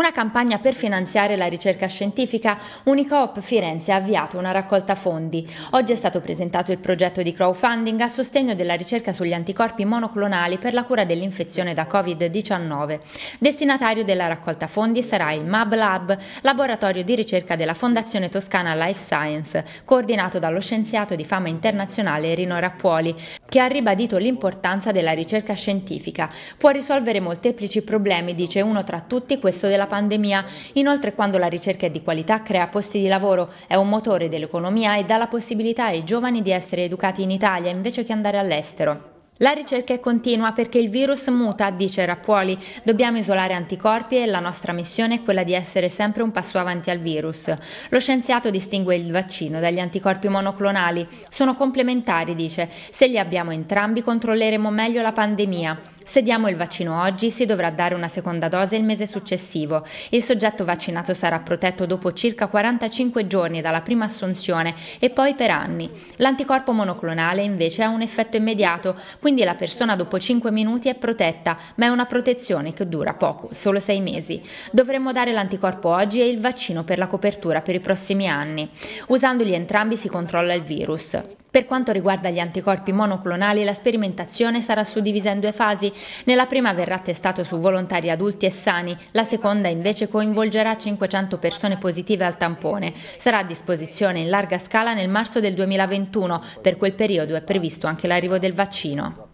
Una campagna per finanziare la ricerca scientifica, Unicoop Firenze ha avviato una raccolta fondi. Oggi è stato presentato il progetto di crowdfunding a sostegno della ricerca sugli anticorpi monoclonali per la cura dell'infezione da Covid-19. Destinatario della raccolta fondi sarà il MAB Lab, laboratorio di ricerca della Fondazione Toscana Life Science, coordinato dallo scienziato di fama internazionale Rino Rappuoli, che ha ribadito l'importanza della ricerca scientifica. Può risolvere molteplici problemi, dice uno tra tutti questo della pandemia. Inoltre quando la ricerca è di qualità crea posti di lavoro, è un motore dell'economia e dà la possibilità ai giovani di essere educati in Italia invece che andare all'estero. La ricerca è continua perché il virus muta, dice Rappuoli. Dobbiamo isolare anticorpi e la nostra missione è quella di essere sempre un passo avanti al virus. Lo scienziato distingue il vaccino dagli anticorpi monoclonali. Sono complementari, dice. Se li abbiamo entrambi controlleremo meglio la pandemia. Se diamo il vaccino oggi, si dovrà dare una seconda dose il mese successivo. Il soggetto vaccinato sarà protetto dopo circa 45 giorni dalla prima assunzione e poi per anni. L'anticorpo monoclonale invece ha un effetto immediato, quindi la persona dopo 5 minuti è protetta, ma è una protezione che dura poco, solo 6 mesi. Dovremmo dare l'anticorpo oggi e il vaccino per la copertura per i prossimi anni. Usandoli entrambi si controlla il virus. Per quanto riguarda gli anticorpi monoclonali, la sperimentazione sarà suddivisa in due fasi. Nella prima verrà testato su volontari adulti e sani, la seconda invece coinvolgerà 500 persone positive al tampone. Sarà a disposizione in larga scala nel marzo del 2021, per quel periodo è previsto anche l'arrivo del vaccino.